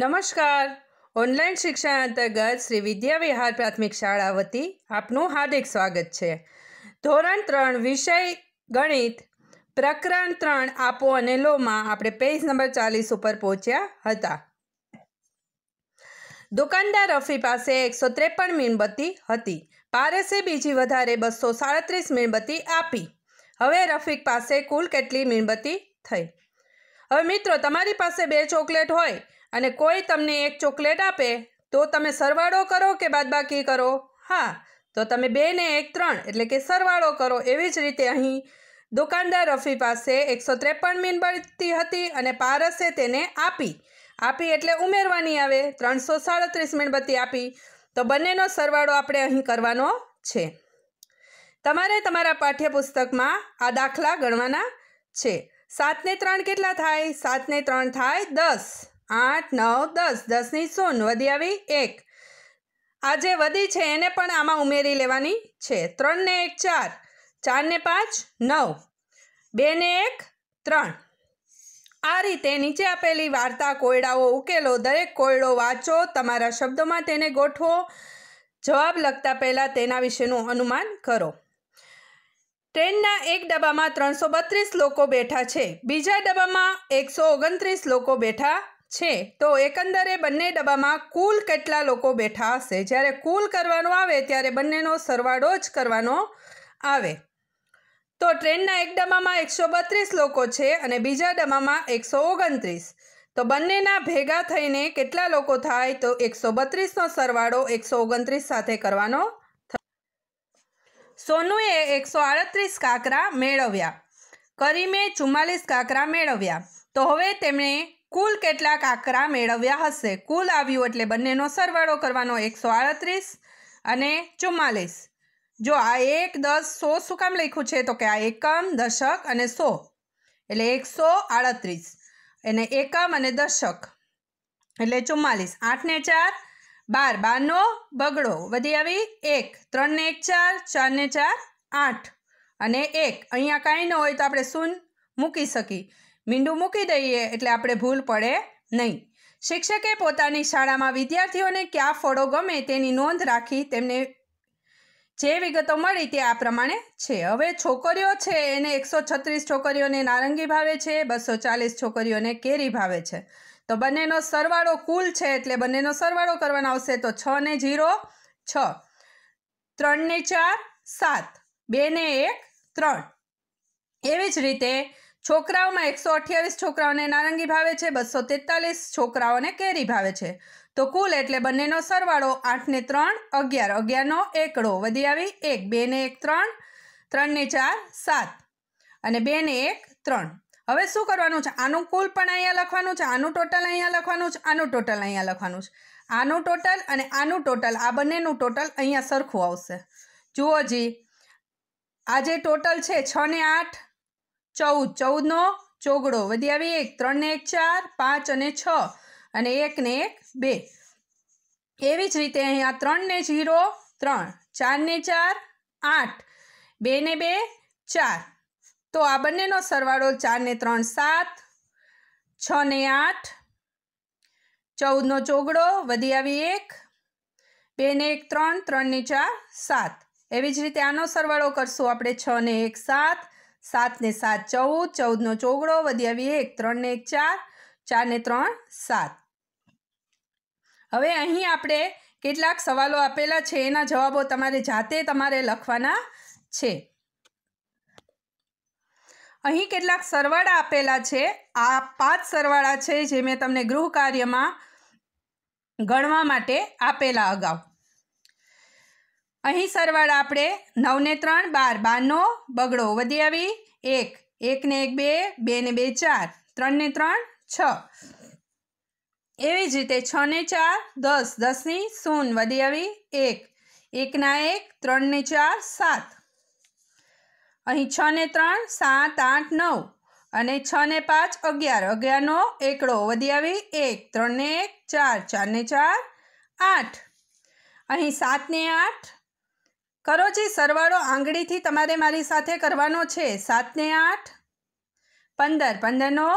નમસ્કાર ઓનલાઈન શિક્ષણ અંતર્ગત શ્રી વિદ્યા વિહાર પ્રાથમિક શાળા વતી આપનું હાર્દિક સ્વાગત છે ધોરણ ત્રણ વિષય ગણિત પ્રકરણ ત્રણ આપો અને લોમાં આપણે પેજ નંબર ચાલીસ ઉપર પહોંચ્યા હતા દુકાનદાર રફી પાસે એકસો ત્રેપન મીણબત્તી હતી પારસે બીજી વધારે બસો સાડત્રીસ મીણબત્તી આપી હવે રફીક પાસે કુલ કેટલી મીણબત્તી થઈ હવે મિત્રો તમારી પાસે બે ચોકલેટ હોય અને કોઈ તમને એક ચોકલેટ આપે તો તમે સરવાળો કરો કે બાદબાકી કરો હા તો તમે બે ને એક ત્રણ એટલે કે સરવાળો કરો એવી જ રીતે અહીં દુકાનદાર રફી પાસે એકસો ત્રેપન મીનબત્તી હતી અને પારસે તેને આપી આપી એટલે ઉમેરવાની આવે ત્રણસો સાડત્રીસ મીણબત્તી આપી તો બંનેનો સરવાળો આપણે અહીં કરવાનો છે તમારે તમારા પાઠ્યપુસ્તકમાં આ દાખલા ગણવાના છે સાતને ત્રણ કેટલા થાય સાતને ત્રણ થાય દસ આઠ નવ દસ દસની શૂન વધી આવી એક આ જે વધી છે એને પણ આમાં ઉમેરી લેવાની છે ત્રણને એક ચાર ચારને પાંચ નવ બેને એક ત્રણ આ રીતે નીચે આપેલી વાર્તા કોયડાઓ ઉકેલો દરેક કોયડો વાંચો તમારા શબ્દોમાં તેને ગોઠવો જવાબ લખતા પહેલાં તેના વિશેનું અનુમાન કરો ટ્રેનના એક ડબ્બામાં ત્રણસો બત્રીસ લોકો બેઠા છે બીજા ડબ્બામાં એકસો ઓગણત્રીસ લોકો બેઠા છે તો એકંદરે બંને ડબ્બામાં કુલ કેટલા લોકો બેઠા હશે જ્યારે કુલ કરવાનો આવે ત્યારે બંનેનો સરવાળો જ કરવાનો આવે તો ટ્રેનના એક ડબ્બામાં એકસો બત્રીસ લોકો છે અને બીજા ડબ્બામાં એકસો ઓગણત્રીસ તો બંનેના ભેગા થઈને કેટલા લોકો થાય તો એકસો બત્રીસનો સરવાળો એકસો ઓગણત્રીસ સાથે કરવાનો સોનુએ એકસો આડત્રીસ કાંકરા મેળવ્યા કરીમે ચુમ્માલીસ કાંકરા મેળવ્યા તો હવે તેમણે કુલ કેટલાક આંકડા મેળવ્યા હશે કુલ આવ્યું એટલે બંનેનો સરવાળો કરવાનો એકસો આડત્રીસ અને ચુમ્માલીસ જો આ એક દસ સો શું કામ લખ્યું છે તો કે આ એકમ દશક અને સો એટલે એકસો આડત્રીસ એને એકમ અને દશક એટલે ચુમ્માલીસ આઠને ચાર બાર બારનો બગડો વધી આવી એક ત્રણને એક ચાર ચારને ચાર આઠ અને એક અહીંયા કાંઈ ન હોય તો આપણે શૂન મૂકી શકીએ મીંડું મૂકી દઈએ એટલે આપણે ભૂલ પડે નહીં શિક્ષકે પોતાની શાળામાં વિદ્યાર્થીઓને ક્યાં ફળો ગમે તેની નોંધ રાખી તેમને જે વિગતો મળી તે આ પ્રમાણે છે હવે છોકરીઓ છે એને એકસો છત્રીસ છોકરીઓને નારંગી ભાવે છે બસો ચાલીસ છોકરીઓને કેરી ભાવે છે તો બંનેનો સરવાળો કુલ છે એટલે બંનેનો સરવાળો કરવાનો આવશે તો છ ને જીરો છ ત્રણને ચાર સાત બે ને એક ત્રણ એવી જ રીતે છોકરાઓમાં એકસો અઠ્યાવીસ છોકરાઓને નારંગી ભાવે છે બસો તેતાલીસ છોકરાઓને કેરી ભાવે છે તો કુલ એટલે બંનેનો સરવાળો આઠને ત્રણ અગિયાર અગિયારનો એકડો વધી આવી એક બે ને એક ત્રણ ત્રણને ચાર સાત અને બેને એક ત્રણ હવે શું કરવાનું છે આનું કુલ પણ અહીંયા લખવાનું છે આનું ટોટલ અહીંયા લખવાનું છે આનું ટોટલ અહીંયા લખવાનું છે આનું ટોટલ અને આનું ટોટલ આ બંનેનું ટોટલ અહીંયા સરખું આવશે જુઓ જી આ જે ટોટલ છે છ ને આઠ ચૌદ ચૌદનો ચોગડો વધી આવી એક ત્રણને એક ચાર પાંચ અને છ અને એકને એક બે એવી જ રીતે અહીંયા ત્રણને ઝીરો ત્રણ ચારને ચાર આઠ બેને બે ચાર તો આ બંનેનો સરવાળો ચારને ત્રણ સાત છને આઠ ચૌદનો ચોગડો વધી આવી એક બેને એક ત્રણ ત્રણને ચાર સાત એવી જ રીતે આનો સરવાળો કરશું આપણે છને એક સાત સાતને સાત ચૌદ ચૌદનો ચોગડો વધ્યા વી એક ત્રણને એક ચાર ચારને ત્રણ સાત હવે અહીં આપણે કેટલાક સવાલો આપેલા છે એના જવાબો તમારે જાતે તમારે લખવાના છે અહીં કેટલાક સરવાળા આપેલા છે આ પાંચ સરવાળા છે જે મેં તમને ગૃહ કાર્યમાં ગણવા માટે આપેલા અગાઉ અહીં સરવાળ આપણે નવને ત્રણ બાર બારનો બગડો વધી આવી એક એકને એક બે બે ને બે ચાર ત્રણને ત્રણ છ એવી જ રીતે છ ને ચાર દસ દસની શૂન વધી આવી એક એકના એક ત્રણને ચાર સાત અહીં છ ને ત્રણ સાત આઠ નવ અને છને પાંચ અગિયાર અગિયારનો એકડો વધી આવી એક ત્રણને એક ચાર ચારને ચાર આઠ અહીં સાતને આઠ કરો જે સરવાળો આંગળીથી તમારે મારી સાથે કરવાનો છે સાતને આઠ પંદર પંદરનો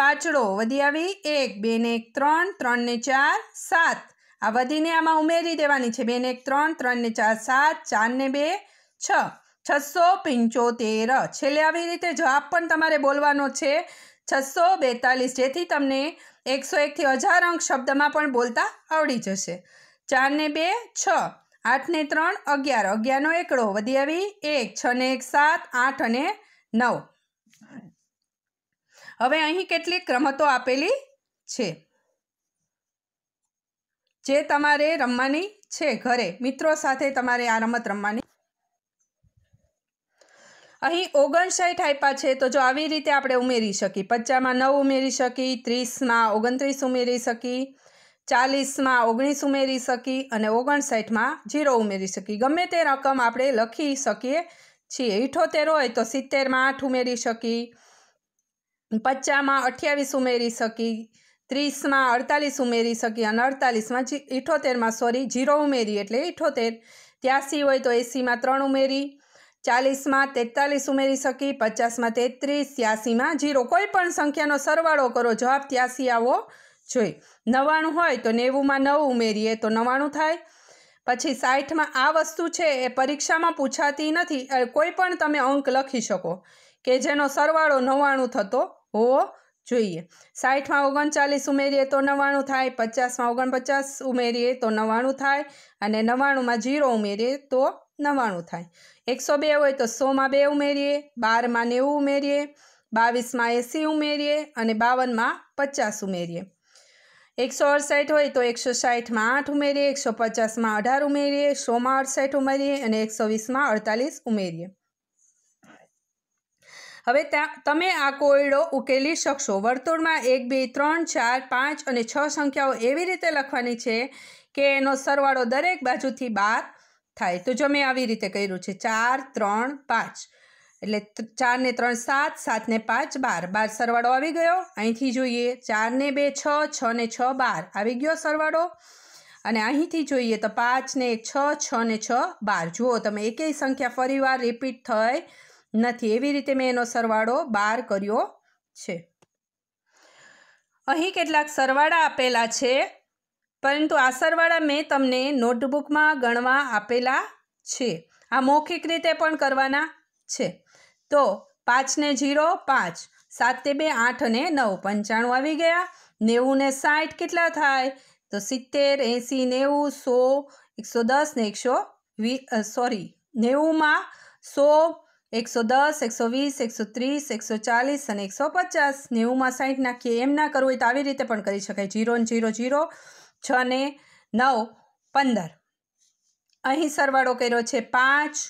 પાછળો વધી આવી એક બેને એક ત્રણ ત્રણને ચાર સાત આ વધીને આમાં ઉમેરી દેવાની છે બેને એક ત્રણ ત્રણને ચાર સાત ચારને બે છ છસો પંચોતેર છેલ્લે આવી રીતે જવાબ પણ તમારે બોલવાનો છે છસો બેતાલીસ જેથી તમને એકસો એકથી હજાર અંક શબ્દમાં પણ બોલતા આવડી જશે ચારને બે છ આઠને ત્રણ અગિયાર અગિયારનો એકડો વધી આવી એક છ ને એક સાત આઠ અને નવ હવે અહીં કેટલીક રમતો આપેલી છે જે તમારે રમવાની છે ઘરે મિત્રો સાથે તમારે આ રમત રમવાની અહીં ઓગણસાઠ આપ્યા છે તો જો આવી રીતે આપણે ઉમેરી શકીએ પચાસમાં નવ ઉમેરી શકી ત્રીસમાં ઓગણત્રીસ ઉમેરી શકી ચાલીસમાં ઓગણીસ ઉમેરી શકી અને ઓગણસાઠમાં જીરો ઉમેરી શકી ગમે તે રકમ આપણે લખી શકીએ છીએ ઇઠોતેર હોય તો સિત્તેરમાં આઠ ઉમેરી શકી પચાસમાં અઠ્યાવીસ ઉમેરી શકી ત્રીસમાં અડતાલીસ ઉમેરી શકી અને અડતાલીસમાં જી ઇઠોતેરમાં સોરી જીરો ઉમેરી એટલે ઇઠોતેર ત્યાસી હોય તો એંસીમાં ત્રણ ઉમેરી ચાલીસમાં તેતાલીસ ઉમેરી શકી પચાસમાં તેત્રીસ ત્યાસીમાં જીરો કોઈ પણ સંખ્યાનો સરવાળો કરો જવાબ ત્યાસી આવો જોઈ નવ્વાણું હોય તો નેવુંમાં નવ ઉમેરીએ તો નવ્વાણું થાય પછી સાઠમાં આ વસ્તુ છે એ પરીક્ષામાં પૂછાતી નથી કોઈ પણ તમે અંક લખી શકો કે જેનો સરવાળો નવ્વાણું થતો હોવો જોઈએ સાઠમાં ઓગણચાલીસ ઉમેરીએ તો નવ્વાણું થાય પચાસમાં ઓગણપચાસ ઉમેરીએ તો નવ્વાણું થાય અને નવ્વાણુંમાં જીરો ઉમેરીએ તો નવ્વાણું થાય એકસો બે હોય તો સોમાં બે ઉમેરીએ બારમાં નેવું ઉમેરીએ બાવીસમાં એંસી ઉમેરીએ અને બાવનમાં પચાસ ઉમેરીએ એકસો અડસઠ હોય તો એકસો સાઠમાં આઠ ઉમેરીએ એકસો પચાસમાં અઢાર ઉમેરીએ સોમાં અડસઠ ઉમેરીએ અને એકસો વીસમાં અડતાલીસ ઉમેરીએ હવે તમે આ કોયડો ઉકેલી શકશો વર્તુળમાં એક બે ત્રણ ચાર પાંચ અને છ સંખ્યાઓ એવી રીતે લખવાની છે કે એનો સરવાળો દરેક બાજુથી બાર થાય તો જો મેં આવી રીતે કર્યું છે ચાર ત્રણ પાંચ એટલે ચાર ને ત્રણ સાત સાત ને પાંચ બાર બાર સરવાળો આવી ગયો અહીંથી જોઈએ ચાર ને બે છ છ ને છ બાર આવી ગયો સરવાળો અને અહીંથી જોઈએ તો પાંચ ને એક છ છ ને છ બાર જુઓ તમે એકેય સંખ્યા ફરીવાર રિપીટ થઈ નથી એવી રીતે મેં એનો સરવાળો બાર કર્યો છે અહીં કેટલાક સરવાળા આપેલા છે પરંતુ આ સરવાળા મેં તમને નોટબુકમાં ગણવા આપેલા છે આ મૌખિક રીતે પણ કરવાના છે તો પાંચને જીરો પાંચ સાતે બે આઠ અને નવ પંચાણું આવી ગયા નેવું ને સાઠ કેટલા થાય તો સિત્તેર એંસી નેવું સો એકસો દસ ને એકસો વી સોરી નેવુંમાં સો એકસો દસ એકસો વીસ એકસો ત્રીસ એકસો ચાલીસ અને એકસો પચાસ નેવુંમાં સાઠ નાખીએ એમ ના કરવું હોય તો આવી રીતે પણ કરી શકાય જીરો ને જીરો જીરો છ ને નવ પંદર અહીં સરવાળો કર્યો છે પાંચ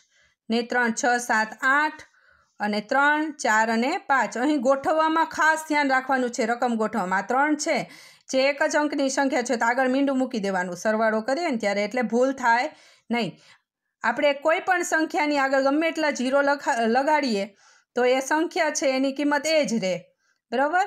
ને ત્રણ છ સાત આઠ અને ત્રણ ચાર અને પાંચ અહીં ગોઠવવામાં ખાસ ધ્યાન રાખવાનું છે રકમ ગોઠવવામાં ત્રણ છે જે એક જ અંકની સંખ્યા છે તો આગળ મીંડું મૂકી દેવાનું સરવાળો કરીએ ને ત્યારે એટલે ભૂલ થાય નહીં આપણે કોઈ પણ સંખ્યાની આગળ ગમે એટલા જીરો લગાડીએ તો એ સંખ્યા છે એની કિંમત એ જ રહે બરાબર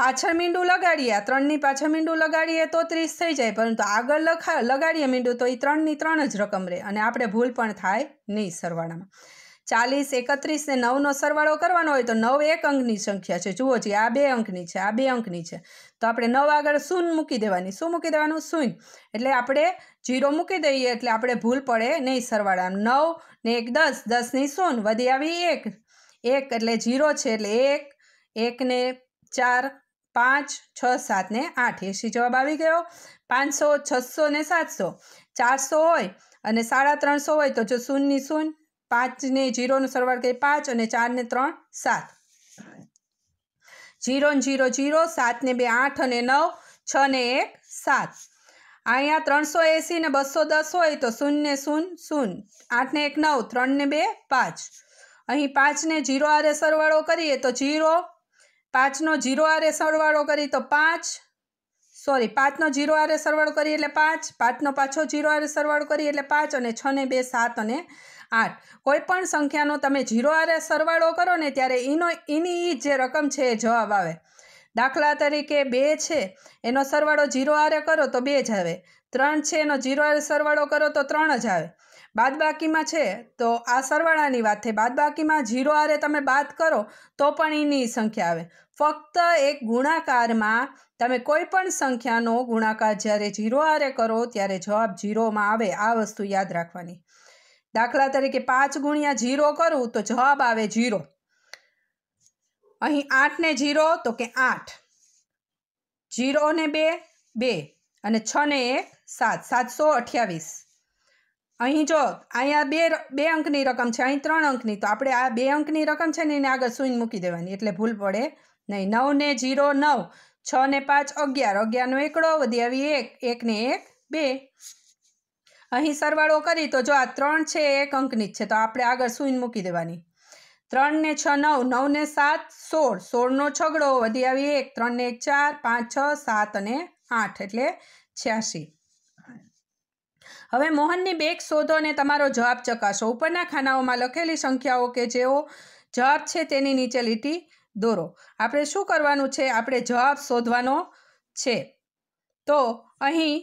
પાછળ મીંડું લગાડીએ આ ત્રણની પાછળ મીંડું લગાડીએ તો ત્રીસ થઈ જાય પરંતુ આગળ લખા લગાડીએ મીંડું તો એ ત્રણની ત્રણ જ રકમ રહે અને આપણે ભૂલ પણ થાય નહીં સરવાળામાં ચાલીસ એકત્રીસ ને નવનો સરવાળો કરવાનો હોય તો નવ એક અંકની સંખ્યા છે જુઓ જી આ બે અંકની છે આ બે અંકની છે તો આપણે નવ આગળ શૂન મૂકી દેવાની શું મૂકી દેવાનું શૂન એટલે આપણે જીરો મૂકી દઈએ એટલે આપણે ભૂલ પડે નહીં સરવાળા નવ ને એક દસ દસની શૂન વધી આવી એક એક એટલે જીરો છે એટલે એક એકને ચાર પાંચ છ સાત ને આઠ એસી જવાબ આવી ગયો પાંચસો છસો ને સાતસો ચારસો હોય અને સાડા ત્રણસો હોય તો જો શૂનની શૂન્ય પાંચને જીરોનું સરવાળ કરીએ પાંચ અને ચારને ત્રણ સાત જીરો જીરો જીરો સાતને બે આઠ અને નવ છ ને એક સાત અહીંયા ત્રણસો એંસી ને બસો દસ હોય તો શૂન્ય શૂન શૂન આઠને એક નવ ત્રણને બે પાંચ અહીં પાંચને જીરો આરે સરવાળો કરીએ તો જીરો પાંચનો જીરો આરે સરવાળો કરી તો પાંચ સોરી પાંચનો જીરો આરે સરવાળો કરીએ એટલે પાંચ પાંચનો પાછો જીરો આરે સરવાળો કરીએ એટલે પાંચ અને છ ને બે સાત અને આઠ કોઈપણ સંખ્યાનો તમે જીરો આરે સરવાળો કરો ને ત્યારે એનો એની જે રકમ છે એ જવાબ આવે દાખલા તરીકે બે છે એનો સરવાળો જીરો આરે કરો તો બે જ આવે ત્રણ છે એનો જીરો આરે સરવાળો કરો તો ત્રણ જ આવે બાદબાકીમાં છે તો આ સરવાળાની વાત થઈ બાદબાકીમાં જીરો આરે તમે બાદ કરો તો પણ એની સંખ્યા આવે ફક્ત એક ગુણાકારમાં તમે કોઈ પણ સંખ્યાનો ગુણાકાર જ્યારે જીરો આરે કરો ત્યારે જવાબ જીરોમાં આવે આ વસ્તુ યાદ રાખવાની દાખલા તરીકે પાંચ ગુણ્યા જીરો કરું તો જવાબ આવે જીરો અહીં આઠને જીરો તો કે આઠ જીરોને બે બે અને છને એક સાત સાતસો અઠ્યાવીસ અહીં જો અહીંયા બે બે અંકની રકમ છે અહીં ત્રણ અંકની તો આપણે આ બે અંકની રકમ છે ને એને આગળ સૂઈને મૂકી દેવાની એટલે ભૂલ પડે નહીં નવને જીરો નવ છ ને પાંચ અગિયાર અગિયારનો એકડો વધી આવી એક એકને એક બે અહીં સરવાળો કરી તો જો આ ત્રણ છે એક અંકની જ છે તો આપણે આગળ સૂઈને મૂકી દેવાની ત્રણ ને છ નવ નવ ને સાત સોળ સોળનો છગડો વધી આવી એક ત્રણ ને ચાર પાંચ છ સાત અને આઠ એટલે છ્યાસી હવે મોહનની બેગ શોધો અને તમારો જવાબ ચકાસો ઉપરના ખાનાઓમાં લખેલી સંખ્યાઓ કે જેઓ જવાબ છે તેની નીચે લીટી દોરો આપણે શું કરવાનું છે આપણે જવાબ શોધવાનો છે તો અહીં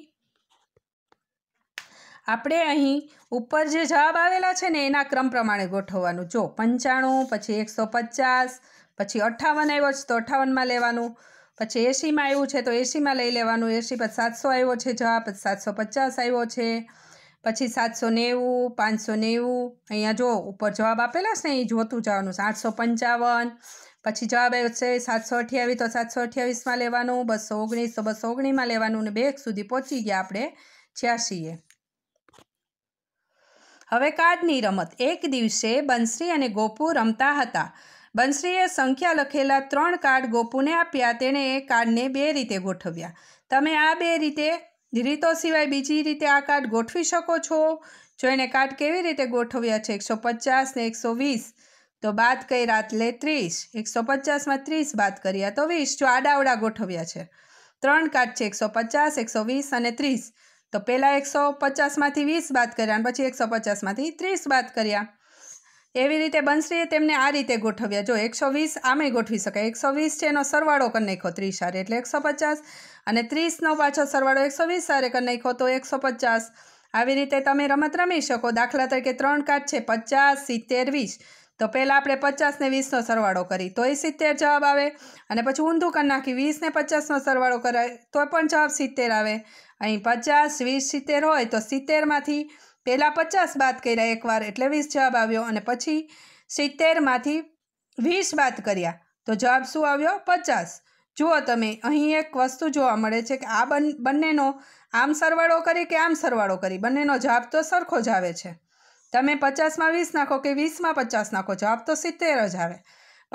આપણે અહીં ઉપર જે જવાબ આવેલા છે ને એના ક્રમ પ્રમાણે ગોઠવવાનું જો પંચાણું પછી એકસો પચાસ પછી અઠ્ઠાવન આવ્યો છે તો અઠ્ઠાવનમાં લેવાનું પછી એસીમાં આવ્યું છે તો એસીમાં લઈ લેવાનું એસી પછી સાતસો આવ્યો છે જવાબ પછી સાતસો પચાસ આવ્યો છે પછી સાતસો નેવું પાંચસો નેવું અહીંયા જો ઉપર જવાબ આપેલા છે ને એ જોતું જવાનું છે આઠસો પંચાવન પછી જવાબ આવ્યો છે સાતસો અઠ્યાવીસ તો સાતસો અઠ્યાવીસમાં લેવાનું બસો ઓગણીસ તો બસો ઓગણીમાં લેવાનું ને બે સુધી પહોંચી ગયા આપણે છ્યાસીએ હવે કાર્ડની રમત એક દિવસે બંસરી અને ગોપુ રમતા હતા બંશ્રીએ સંખ્યા લખેલા ત્રણ કાર્ડ ગોપુને આપ્યા તેણે એ કાર્ડને બે રીતે ગોઠવ્યા તમે આ બે રીતે રીતો સિવાય બીજી રીતે આ કાર્ડ ગોઠવી શકો છો જો એને કાર્ડ કેવી રીતે ગોઠવ્યા છે એકસો પચાસ ને એકસો વીસ તો બાદ કર્યા એટલે ત્રીસ એકસો પચાસમાં ત્રીસ બાદ કર્યા તો વીસ જો આડાવડા ગોઠવ્યા છે ત્રણ કાર્ડ છે એકસો પચાસ એકસો વીસ અને ત્રીસ તો પહેલાં એકસો પચાસમાંથી વીસ બાદ કર્યા અને પછી એકસો પચાસમાંથી ત્રીસ બાદ કર્યા એવી રીતે બંસરીએ તેમને આ રીતે ગોઠવ્યા જો એકસો વીસ આમે ગોઠવી શકાય એકસો વીસ છે એનો સરવાળો કરી નાખ્યો ત્રીસ આરે એટલે એકસો પચાસ અને ત્રીસનો પાછો સરવાળો એકસો વીસ આરે કરી નાખ્યો તો એકસો પચાસ આવી રીતે તમે રમત રમી શકો દાખલા તરીકે ત્રણ કાચ છે પચાસ સિત્તેર વીસ તો પહેલાં આપણે પચાસ ને વીસનો સરવાળો કરી તોય સિત્તેર જવાબ આવે અને પછી ઊંધું કરી નાખી વીસને પચાસનો સરવાળો કરાય તો પણ જવાબ સિત્તેર આવે અહીં પચાસ વીસ સિત્તેર હોય તો સિત્તેરમાંથી પહેલાં પચાસ બાદ કર્યા એકવાર એટલે વીસ જવાબ આવ્યો અને પછી સિત્તેરમાંથી વીસ બાદ કર્યા તો જવાબ શું આવ્યો પચાસ જુઓ તમે અહીં એક વસ્તુ જોવા મળે છે કે આ બંનેનો આમ સરવાળો કરી કે આમ સરવાળો કરી બંનેનો જવાબ તો સરખો જ આવે છે તમે પચાસમાં વીસ નાખો કે વીસમાં પચાસ નાખો જવાબ તો સિત્તેર જ આવે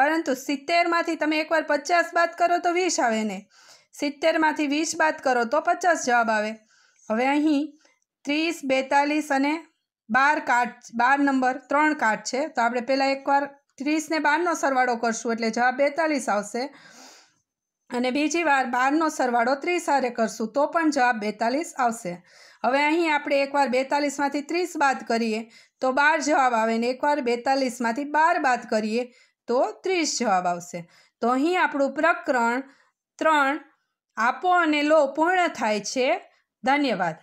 પરંતુ સિત્તેરમાંથી તમે એકવાર પચાસ બાદ કરો તો વીસ આવે ને સિત્તેરમાંથી વીસ બાદ કરો તો પચાસ જવાબ આવે હવે અહીં ત્રીસ બેતાલીસ અને બાર કાર્ડ બાર નંબર ત્રણ કાર્ડ છે તો આપણે પહેલાં એકવાર ત્રીસને બારનો સરવાળો કરશું એટલે જવાબ બેતાલીસ આવશે અને બીજી વાર બારનો સરવાળો ત્રીસ હારે કરશું તો પણ જવાબ બેતાલીસ આવશે હવે અહીં આપણે એકવાર બેતાલીસમાંથી ત્રીસ બાદ કરીએ તો બાર જવાબ આવે ને એકવાર બેતાલીસમાંથી બાર બાદ કરીએ તો ત્રીસ જવાબ આવશે તો અહીં આપણું પ્રકરણ ત્રણ આપો અને લો પૂર્ણ થાય છે ધન્યવાદ